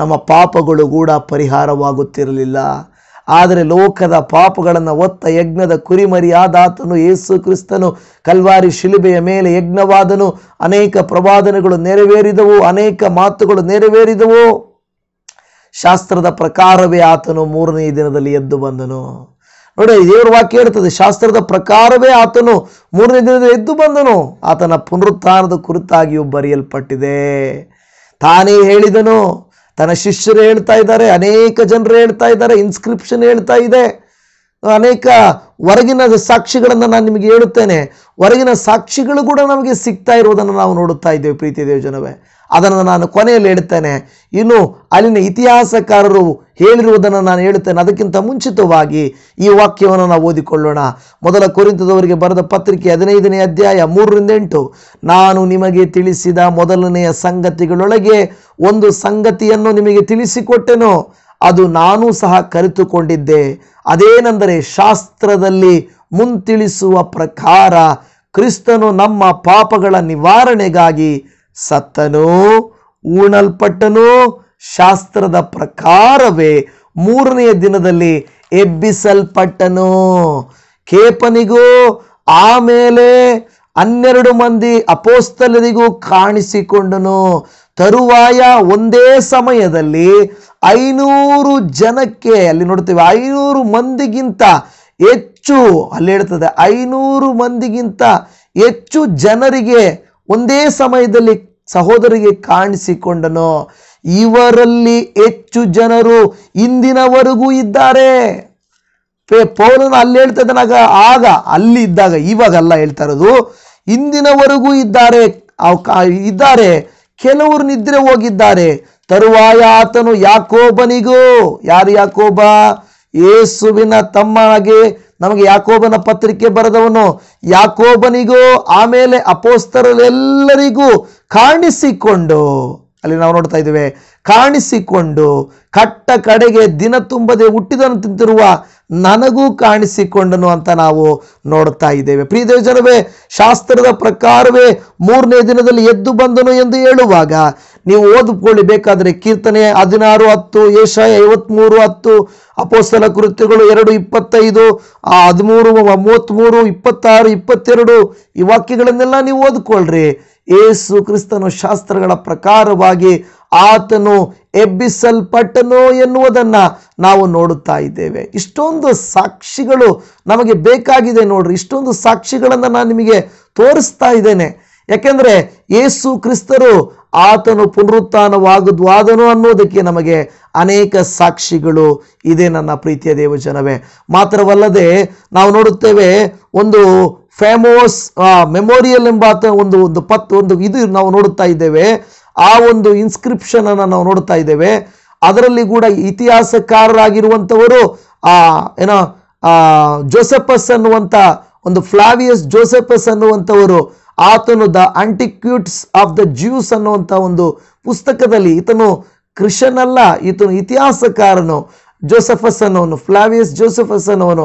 ನಮ್ಮ ಪಾಪಗಳು ಕೂಡ ಪರಿಹಾರವಾಗುತ್ತಿರಲಿಲ್ಲ ಆದರೆ ಲೋಕದ ಪಾಪಗಳನ್ನು ಒತ್ತ ಯಜ್ಞದ ಕುರಿಮರಿಯಾದಾತನು ಯೇಸು ಕ್ರಿಸ್ತನು ಕಲ್ವಾರಿ ಶಿಲುಬೆಯ ಮೇಲೆ ಯಜ್ಞವಾದನು ಅನೇಕ ಪ್ರವಾದನೆಗಳು ನೆರವೇರಿದವು ಅನೇಕ ಮಾತುಗಳು ನೆರವೇರಿದವು ಶಾಸ್ತ್ರದ ಪ್ರಕಾರವೇ ಆತನು ಮೂರನೇ ದಿನದಲ್ಲಿ ಎದ್ದು ಬಂದನು ನೋಡಿ ದೇವರ ವಾಕ್ಯ ಹೇಳ್ತದೆ ಶಾಸ್ತ್ರದ ಪ್ರಕಾರವೇ ಆತನು ಮೂರನೇ ದಿನದ ಎದ್ದು ಬಂದನು ಆತನ ಪುನರುತ್ಥಾನದ ಕುರಿತಾಗಿಯೂ ಬರೆಯಲ್ಪಟ್ಟಿದೆ ತಾನೇ ಹೇಳಿದನು ತನ್ನ ಶಿಷ್ಯರು ಹೇಳ್ತಾ ಇದ್ದಾರೆ ಅನೇಕ ಜನರು ಹೇಳ್ತಾ ಇದ್ದಾರೆ ಇನ್ಸ್ಕ್ರಿಪ್ಷನ್ ಹೇಳ್ತಾ ಇದೆ ಅನೇಕ ಹೊರಗಿನ ಸಾಕ್ಷಿಗಳನ್ನು ನಾನು ನಿಮಗೆ ಹೇಳುತ್ತೇನೆ ಹೊರಗಿನ ಸಾಕ್ಷಿಗಳು ಕೂಡ ನಮಗೆ ಸಿಗ್ತಾ ಇರುವುದನ್ನು ನಾವು ನೋಡುತ್ತಾ ಇದ್ದೇವೆ ಪ್ರೀತಿ ದೇವಜನವೇ ಅದನ್ನು ನಾನು ಕೊನೆಯಲ್ಲಿ ಹೇಳ್ತೇನೆ ಇನ್ನು ಅಲ್ಲಿನ ಇತಿಹಾಸಕಾರರು ಹೇಳಿರುವುದನ್ನು ನಾನು ಹೇಳುತ್ತೇನೆ ಅದಕ್ಕಿಂತ ಮುಂಚಿತವಾಗಿ ಈ ವಾಕ್ಯವನ್ನು ನಾವು ಓದಿಕೊಳ್ಳೋಣ ಮೊದಲ ಕುರಿತದವರಿಗೆ ಬರೆದ ಪತ್ರಿಕೆ ಹದಿನೈದನೇ ಅಧ್ಯಾಯ ಮೂರರಿಂದ ಎಂಟು ನಾನು ನಿಮಗೆ ತಿಳಿಸಿದ ಮೊದಲನೆಯ ಸಂಗತಿಗಳೊಳಗೆ ಒಂದು ಸಂಗತಿಯನ್ನು ನಿಮಗೆ ತಿಳಿಸಿಕೊಟ್ಟೆನೋ ಅದು ನಾನೂ ಸಹ ಕರೆತುಕೊಂಡಿದ್ದೆ ಅದೇನೆಂದರೆ ಶಾಸ್ತ್ರದಲ್ಲಿ ಮುಂತಿಳಿಸುವ ಪ್ರಕಾರ ಕ್ರಿಸ್ತನು ನಮ್ಮ ಪಾಪಗಳ ನಿವಾರಣೆಗಾಗಿ ಸತ್ತನು ಊಣಲ್ಪಟ್ಟನು ಶಾಸ್ತ್ರದ ಪ್ರಕಾರವೇ ಮೂರನೆಯ ದಿನದಲ್ಲಿ ಎಬ್ಬಿಸಲ್ಪಟ್ಟನು ಕೇಪನಿಗೂ ಆಮೇಲೆ ಹನ್ನೆರಡು ಮಂದಿ ಅಪೋಸ್ತಲರಿಗೂ ಕಾಣಿಸಿಕೊಂಡನು ತರುವಾಯ ಒಂದೇ ಸಮಯದಲ್ಲಿ ಐನೂರು ಜನಕ್ಕೆ ಅಲ್ಲಿ ನೋಡ್ತೀವಿ ಐನೂರು ಮಂದಿಗಿಂತ ಹೆಚ್ಚು ಅಲ್ಲಿ ಹೇಳ್ತದೆ ಐನೂರು ಮಂದಿಗಿಂತ ಹೆಚ್ಚು ಜನರಿಗೆ ಒಂದೇ ಸಮಯದಲ್ಲಿ ಸಹೋದರಿಗೆ ಕಾಣಿಸಿಕೊಂಡನು ಇವರಲ್ಲಿ ಹೆಚ್ಚು ಜನರು ಇಂದಿನವರೆಗೂ ಇದ್ದಾರೆ ಪೌಲನ ಅಲ್ಲಿ ಹೇಳ್ತಾ ಇದ್ದಾನಾಗ ಆಗ ಅಲ್ಲಿ ಇದ್ದಾಗ ಇವಾಗಲ್ಲ ಹೇಳ್ತಾ ಇರೋದು ಇಂದಿನವರೆಗೂ ಇದ್ದಾರೆ ಇದ್ದಾರೆ ಕೆಲವರು ನಿದ್ರೆ ಹೋಗಿದ್ದಾರೆ ತರುವಾಯ ಆತನು ಯಾಕೋಬನಿಗೂ ಯಾರು ಯಾಕೋಬ ಯೇಸುವಿನ ಹಾಗೆ ನಮಗೆ ಯಾಕೋಬನ ಪತ್ರಿಕೆ ಬರೆದವನು ಯಾಕೋಬನಿಗೂ ಆಮೇಲೆ ಅಪೋಸ್ತರಲ್ಲೆಲ್ಲರಿಗೂ ಕಾಣಿಸಿಕೊಂಡು ಅಲ್ಲಿ ನಾವು ನೋಡ್ತಾ ಇದ್ದೇವೆ ಕಾಣಿಸಿಕೊಂಡು ಕಟ್ಟ ಕಡೆಗೆ ದಿನ ತುಂಬದೆ ಹುಟ್ಟಿದನು ತಿಂತಿರುವ ನನಗೂ ಕಾಣಿಸಿಕೊಂಡನು ಅಂತ ನಾವು ನೋಡ್ತಾ ಇದ್ದೇವೆ ಜನವೇ ಶಾಸ್ತ್ರದ ಪ್ರಕಾರವೇ ಮೂರನೇ ದಿನದಲ್ಲಿ ಎದ್ದು ಬಂದನು ಎಂದು ಹೇಳುವಾಗ ನೀವು ಓದಿಕೊಳ್ಳಿ ಬೇಕಾದರೆ ಕೀರ್ತನೆ ಹದಿನಾರು ಹತ್ತು ಏಷ ಐವತ್ಮೂರು ಹತ್ತು ಅಪೋಸ್ತಲ ಕೃತ್ಯಗಳು ಎರಡು ಇಪ್ಪತ್ತೈದು ಹದಿಮೂರು ಮೂವತ್ತ್ಮೂರು ಇಪ್ಪತ್ತಾರು ಇಪ್ಪತ್ತೆರಡು ಈ ವಾಕ್ಯಗಳನ್ನೆಲ್ಲ ನೀವು ಓದ್ಕೊಳ್ರಿ ಏಸು ಕ್ರಿಸ್ತನು ಶಾಸ್ತ್ರಗಳ ಪ್ರಕಾರವಾಗಿ ಆತನು ಎಬ್ಬಿಸಲ್ಪಟ್ಟನು ಎನ್ನುವುದನ್ನು ನಾವು ನೋಡುತ್ತಾ ಇದ್ದೇವೆ ಇಷ್ಟೊಂದು ಸಾಕ್ಷಿಗಳು ನಮಗೆ ಬೇಕಾಗಿದೆ ನೋಡ್ರಿ ಇಷ್ಟೊಂದು ಸಾಕ್ಷಿಗಳನ್ನು ನಾನು ನಿಮಗೆ ತೋರಿಸ್ತಾ ಇದ್ದೇನೆ ಯಾಕೆಂದರೆ ಏಸು ಕ್ರಿಸ್ತರು ಆತನು ಪುನರುತ್ಥಾನವಾಗದ್ವಾದನು ಅನ್ನೋದಕ್ಕೆ ನಮಗೆ ಅನೇಕ ಸಾಕ್ಷಿಗಳು ಇದೆ ನನ್ನ ಪ್ರೀತಿಯ ದೇವಜನವೇ ಮಾತ್ರವಲ್ಲದೆ ನಾವು ನೋಡುತ್ತೇವೆ ಒಂದು ಫೇಮಸ್ ಮೆಮೋರಿಯಲ್ ಎಂಬಾತ ಒಂದು ಒಂದು ಪತ್ ಒಂದು ಇದು ನಾವು ನೋಡುತ್ತಾ ಇದ್ದೇವೆ ಆ ಒಂದು ಇನ್ಸ್ಕ್ರಿಪ್ಷನ್ ಅನ್ನು ನಾವು ನೋಡ್ತಾ ಇದ್ದೇವೆ ಅದರಲ್ಲಿ ಕೂಡ ಇತಿಹಾಸಕಾರರಾಗಿರುವಂಥವರು ಆ ಏನೋ ಜೋಸೆಪಸ್ ಅನ್ನುವಂಥ ಒಂದು ಫ್ಲಾವಿಯಸ್ ಜೋಸೆಪಸ್ ಅನ್ನುವಂಥವರು ಆತನು the Antiquities of the Jews ಅನ್ನುವಂಥ ಒಂದು ಪುಸ್ತಕದಲ್ಲಿ ಈತನು ಕ್ರಿಶನ್ ಅಲ್ಲ ಈತನು ಇತಿಹಾಸಕಾರನು ಜೋಸೆಫಸ್ ಅನ್ನೋನು ಫ್ಲಾವಿಯಸ್ ಜೋಸಫಸ್ ಅನ್ನೋನು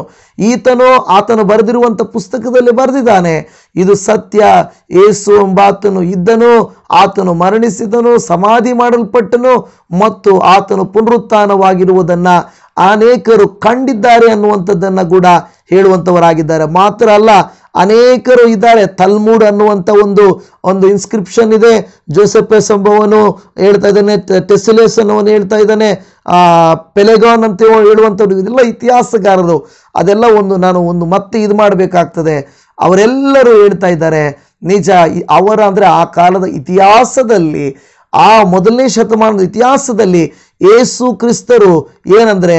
ಈತನು ಆತನು ಬರೆದಿರುವಂಥ ಪುಸ್ತಕದಲ್ಲಿ ಬರೆದಿದ್ದಾನೆ ಇದು ಸತ್ಯ ಏಸು ಎಂಬಾತನು ಇದ್ದನು ಆತನು ಮರಣಿಸಿದನು ಸಮಾಧಿ ಮಾಡಲ್ಪಟ್ಟನು ಮತ್ತು ಆತನು ಪುನರುತ್ಥಾನವಾಗಿರುವುದನ್ನು ಅನೇಕರು ಕಂಡಿದ್ದಾರೆ ಅನ್ನುವಂಥದ್ದನ್ನು ಕೂಡ ಹೇಳುವಂಥವರಾಗಿದ್ದಾರೆ ಮಾತ್ರ ಅಲ್ಲ ಅನೇಕರು ಇದ್ದಾರೆ ತಲ್ಮೂಡ್ ಅನ್ನುವಂಥ ಒಂದು ಒಂದು ಇನ್ಸ್ಕ್ರಿಪ್ಷನ್ ಇದೆ ಜೋಸೆಫಸ್ ಎಂಬವನು ಹೇಳ್ತಾ ಇದ್ದಾನೆ ಟೆಸಿಲೇಸ್ ಅನ್ನೋನು ಹೇಳ್ತಾ ಇದ್ದಾನೆ ಪೆಲೆಗಾನ್ ಅಂತ ಹೇಳುವಂಥವ್ರು ಇದೆಲ್ಲ ಇತಿಹಾಸಗಾರರು ಅದೆಲ್ಲ ಒಂದು ನಾನು ಒಂದು ಮತ್ತೆ ಇದು ಮಾಡಬೇಕಾಗ್ತದೆ ಅವರೆಲ್ಲರೂ ಹೇಳ್ತಾ ಇದ್ದಾರೆ ನಿಜ ಅವರ ಅಂದರೆ ಆ ಕಾಲದ ಇತಿಹಾಸದಲ್ಲಿ ಆ ಮೊದಲನೇ ಶತಮಾನದ ಇತಿಹಾಸದಲ್ಲಿ ಏಸು ಕ್ರಿಸ್ತರು ಏನಂದರೆ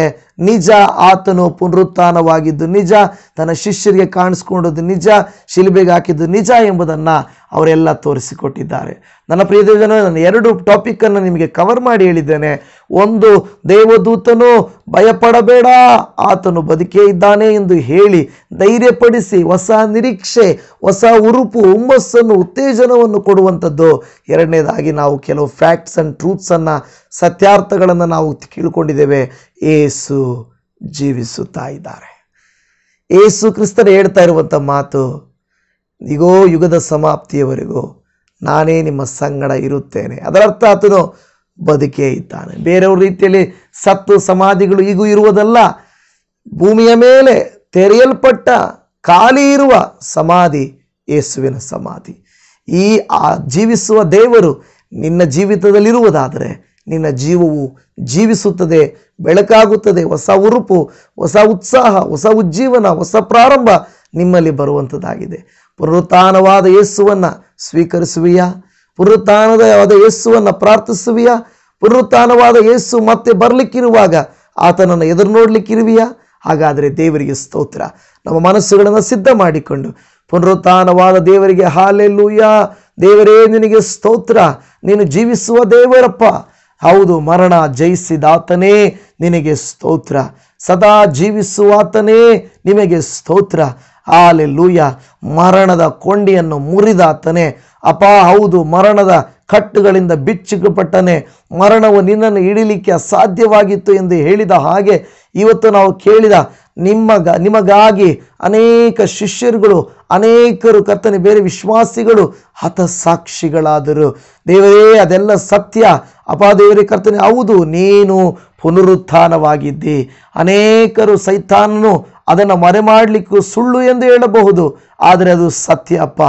ನಿಜ ಆತನು ಪುನರುತ್ಥಾನವಾಗಿದ್ದು ನಿಜ ತನ್ನ ಶಿಷ್ಯರಿಗೆ ಕಾಣಿಸ್ಕೊಂಡದ್ದು ನಿಜ ಶಿಲ್ಬೆಗೆ ಹಾಕಿದ್ದು ನಿಜ ಎಂಬುದನ್ನು ಅವರೆಲ್ಲ ತೋರಿಸಿಕೊಟ್ಟಿದ್ದಾರೆ ನನ್ನ ಪ್ರಿಯದ ಜನ ನಾನು ಎರಡು ಅನ್ನು ನಿಮಗೆ ಕವರ್ ಮಾಡಿ ಹೇಳಿದ್ದೇನೆ ಒಂದು ದೇವದೂತನು ಭಯಪಡಬೇಡ ಆತನು ಬದುಕೇ ಇದ್ದಾನೆ ಎಂದು ಹೇಳಿ ಧೈರ್ಯಪಡಿಸಿ ಹೊಸ ನಿರೀಕ್ಷೆ ಹೊಸ ಉರುಪು ಹುಮ್ಮಸ್ಸನ್ನು ಉತ್ತೇಜನವನ್ನು ಕೊಡುವಂಥದ್ದು ಎರಡನೇದಾಗಿ ನಾವು ಕೆಲವು ಫ್ಯಾಕ್ಟ್ಸ್ ಅಂಡ್ ಟ್ರೂತ್ಸನ್ನು ಸತ್ಯಾರ್ಥಗಳನ್ನು ನಾವು ತಿಳ್ಕೊಂಡಿದ್ದೇವೆ ಏಸು ಜೀವಿಸುತ್ತಾ ಇದ್ದಾರೆ ಏಸು ಕ್ರಿಸ್ತರು ಹೇಳ್ತಾ ಇರುವಂಥ ಮಾತು ಈಗೋ ಯುಗದ ಸಮಾಪ್ತಿಯವರೆಗೂ ನಾನೇ ನಿಮ್ಮ ಸಂಗಡ ಇರುತ್ತೇನೆ ಅದರರ್ಥ ಆತನು ಬದುಕೇ ಇದ್ದಾನೆ ಬೇರೆಯವ್ರ ರೀತಿಯಲ್ಲಿ ಸತ್ತು ಸಮಾಧಿಗಳು ಈಗೂ ಇರುವುದಲ್ಲ ಭೂಮಿಯ ಮೇಲೆ ತೆರೆಯಲ್ಪಟ್ಟ ಖಾಲಿ ಇರುವ ಸಮಾಧಿ ಯೇಸುವಿನ ಸಮಾಧಿ ಈ ಆ ಜೀವಿಸುವ ದೇವರು ನಿನ್ನ ಜೀವಿತದಲ್ಲಿರುವುದಾದರೆ ನಿನ್ನ ಜೀವವು ಜೀವಿಸುತ್ತದೆ ಬೆಳಕಾಗುತ್ತದೆ ಹೊಸ ಉರುಪು ಹೊಸ ಉತ್ಸಾಹ ಹೊಸ ಉಜ್ಜೀವನ ಹೊಸ ಪ್ರಾರಂಭ ನಿಮ್ಮಲ್ಲಿ ಬರುವಂಥದ್ದಾಗಿದೆ ಪುನರುತ್ಥಾನವಾದ ಯೇಸುವನ್ನು ಸ್ವೀಕರಿಸುವಿಯಾ ಪುನರುತ್ಥಾನದವಾದ ಯೇಸುವನ್ನು ಪ್ರಾರ್ಥಿಸುವಿಯಾ ಪುನರುತ್ಥಾನವಾದ ಯೇಸು ಮತ್ತೆ ಬರಲಿಕ್ಕಿರುವಾಗ ಆತನನ್ನು ಎದುರು ನೋಡಲಿಕ್ಕಿರುವಿಯಾ ಹಾಗಾದರೆ ದೇವರಿಗೆ ಸ್ತೋತ್ರ ನಮ್ಮ ಮನಸ್ಸುಗಳನ್ನು ಸಿದ್ಧ ಮಾಡಿಕೊಂಡು ಪುನರುತ್ಥಾನವಾದ ದೇವರಿಗೆ ಹಾಲೆಲ್ಲೂಯ್ಯ ದೇವರೇ ನಿನಗೆ ಸ್ತೋತ್ರ ನೀನು ಜೀವಿಸುವ ದೇವರಪ್ಪ ಹೌದು ಮರಣ ಜಯಿಸಿದಾತನೇ ನಿನಗೆ ಸ್ತೋತ್ರ ಸದಾ ಜೀವಿಸುವಾತನೇ ನಿಮಗೆ ಸ್ತೋತ್ರ ಆಲೆ ಲೂಯ ಮರಣದ ಕೊಂಡಿಯನ್ನು ಮುರಿದಾತನೇ ಅಪ ಹೌದು ಮರಣದ ಕಟ್ಟುಗಳಿಂದ ಬಿಚ್ಚಿಕಪಟ್ಟನೆ ಮರಣವು ನಿನ್ನನ್ನು ಹಿಡಿಲಿಕ್ಕೆ ಅಸಾಧ್ಯವಾಗಿತ್ತು ಎಂದು ಹೇಳಿದ ಹಾಗೆ ಇವತ್ತು ನಾವು ಕೇಳಿದ ನಿಮ್ಮ ನಿಮಗಾಗಿ ಅನೇಕ ಶಿಷ್ಯರುಗಳು ಅನೇಕರು ಕರ್ತನೆ ಬೇರೆ ವಿಶ್ವಾಸಿಗಳು ಸಾಕ್ಷಿಗಳಾದರು ದೇವರೇ ಅದೆಲ್ಲ ಸತ್ಯ ಅಪ ಕರ್ತನೆ ಹೌದು ನೀನು ಪುನರುತ್ಥಾನವಾಗಿದ್ದಿ ಅನೇಕರು ಸೈತಾನನು ಅದನ್ನು ಮರೆ ಮಾಡಲಿಕ್ಕೂ ಸುಳ್ಳು ಎಂದು ಹೇಳಬಹುದು ಆದರೆ ಅದು ಸತ್ಯ ಅಪ್ಪ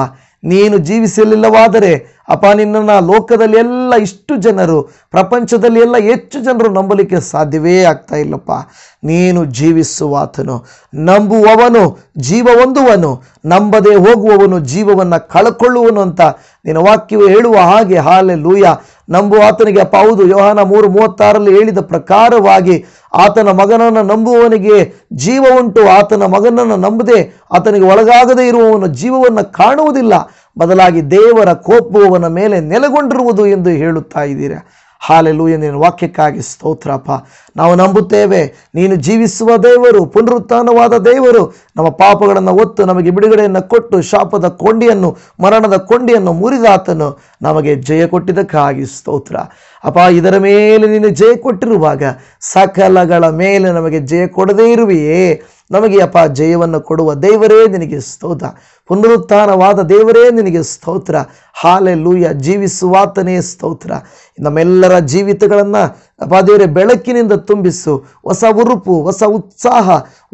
ನೀನು ಜೀವಿಸಲಿಲ್ಲವಾದರೆ ಅಪ್ಪ ನಿನ್ನನ್ನು ಲೋಕದಲ್ಲಿ ಎಲ್ಲ ಇಷ್ಟು ಜನರು ಪ್ರಪಂಚದಲ್ಲಿ ಎಲ್ಲ ಹೆಚ್ಚು ಜನರು ನಂಬಲಿಕ್ಕೆ ಸಾಧ್ಯವೇ ಆಗ್ತಾ ಇಲ್ಲಪ್ಪ ನೀನು ಜೀವಿಸುವಾತನು ನಂಬುವವನು ಜೀವ ಹೊಂದುವನು ನಂಬದೆ ಹೋಗುವವನು ಜೀವವನ್ನು ಕಳ್ಕೊಳ್ಳುವನು ಅಂತ ನಿನ್ನ ವಾಕ್ಯವು ಹೇಳುವ ಹಾಗೆ ಹಾಲೆ ಲೂಯ ನಂಬುವ ಆತನಿಗೆ ಅಪ್ಪ ಹೌದು ಯೋಹಾನ ಮೂರು ಮೂವತ್ತಾರಲ್ಲಿ ಹೇಳಿದ ಪ್ರಕಾರವಾಗಿ ಆತನ ಮಗನನ್ನು ನಂಬುವವನಿಗೆ ಜೀವ ಉಂಟು ಆತನ ಮಗನನ್ನು ನಂಬದೆ ಆತನಿಗೆ ಒಳಗಾಗದೇ ಇರುವವನು ಜೀವವನ್ನು ಕಾಣುವುದಿಲ್ಲ ಬದಲಾಗಿ ದೇವರ ಕೋಪವನ ಮೇಲೆ ನೆಲೆಗೊಂಡಿರುವುದು ಎಂದು ಹೇಳುತ್ತಾ ಇದ್ದೀರಾ ಹಾಲೆಲು ನಿನ್ನ ವಾಕ್ಯಕ್ಕಾಗಿ ಸ್ತೋತ್ರಪ್ಪ ನಾವು ನಂಬುತ್ತೇವೆ ನೀನು ಜೀವಿಸುವ ದೇವರು ಪುನರುತ್ಥಾನವಾದ ದೇವರು ನಮ್ಮ ಪಾಪಗಳನ್ನು ಒತ್ತು ನಮಗೆ ಬಿಡುಗಡೆಯನ್ನು ಕೊಟ್ಟು ಶಾಪದ ಕೊಂಡಿಯನ್ನು ಮರಣದ ಕೊಂಡಿಯನ್ನು ಮುರಿದಾತನು ನಮಗೆ ಜಯ ಕೊಟ್ಟಿದ್ದಕ್ಕಾಗಿ ಸ್ತೋತ್ರ ಅಪ್ಪ ಇದರ ಮೇಲೆ ನೀನು ಜಯ ಕೊಟ್ಟಿರುವಾಗ ಸಕಲಗಳ ಮೇಲೆ ನಮಗೆ ಜಯ ಕೊಡದೇ ಇರುವೆಯೇ ನಮಗೆ ಅಪ್ಪ ಜಯವನ್ನು ಕೊಡುವ ದೇವರೇ ನಿನಗೆ ಸ್ತೋತ್ರ ಪುನರುತ್ಥಾನವಾದ ದೇವರೇ ನಿನಗೆ ಸ್ತೋತ್ರ ಹಾಲೆ ಲೂಯ ಜೀವಿಸುವಾತನೇ ಸ್ತೋತ್ರ ನಮ್ಮೆಲ್ಲರ ಜೀವಿತಗಳನ್ನು ದೇವರೇ ಬೆಳಕಿನಿಂದ ತುಂಬಿಸು ಹೊಸ ಉರುಪು ಹೊಸ ಉತ್ಸಾಹ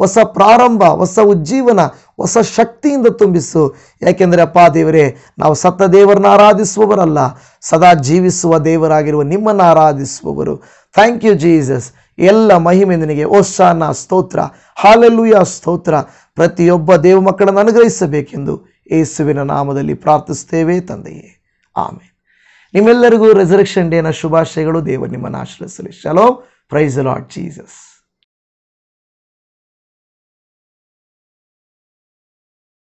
ಹೊಸ ಪ್ರಾರಂಭ ಹೊಸ ಉಜ್ಜೀವನ ಹೊಸ ಶಕ್ತಿಯಿಂದ ತುಂಬಿಸು ಯಾಕೆಂದರೆ ಅಪ್ಪ ದೇವರೇ ನಾವು ಸತ್ತ ದೇವರನ್ನ ಆರಾಧಿಸುವವರಲ್ಲ ಸದಾ ಜೀವಿಸುವ ದೇವರಾಗಿರುವ ನಿಮ್ಮನ್ನು ಆರಾಧಿಸುವವರು ಥ್ಯಾಂಕ್ ಯು ಜೀಸಸ್ ಎಲ್ಲ ಮಹಿಮೆ ನಿನಗೆ ಓಸ್ಸಾನ ಸ್ತೋತ್ರ ಹಾಲೆಲ್ಲುಯ ಸ್ತೋತ್ರ ಪ್ರತಿಯೊಬ್ಬ ದೇವ ಮಕ್ಕಳನ್ನು ಅನುಗ್ರಹಿಸಬೇಕೆಂದು ಯೇಸುವಿನ ನಾಮದಲ್ಲಿ ಪ್ರಾರ್ಥಿಸ್ತೇವೆ ತಂದೆಯೇ ಆಮೆ ನಿಮ್ಮೆಲ್ಲರಿಗೂ ರೆಸರೆಕ್ಷನ್ ಡೇನ ಶುಭಾಶಯಗಳು ದೇವರು ನಿಮ್ಮನ್ನು ಆಶ್ರಯಿಸಲಿ ಶಲೋ ಪ್ರೈಸ್ ಲಾಡ್ ಜೀಸಸ್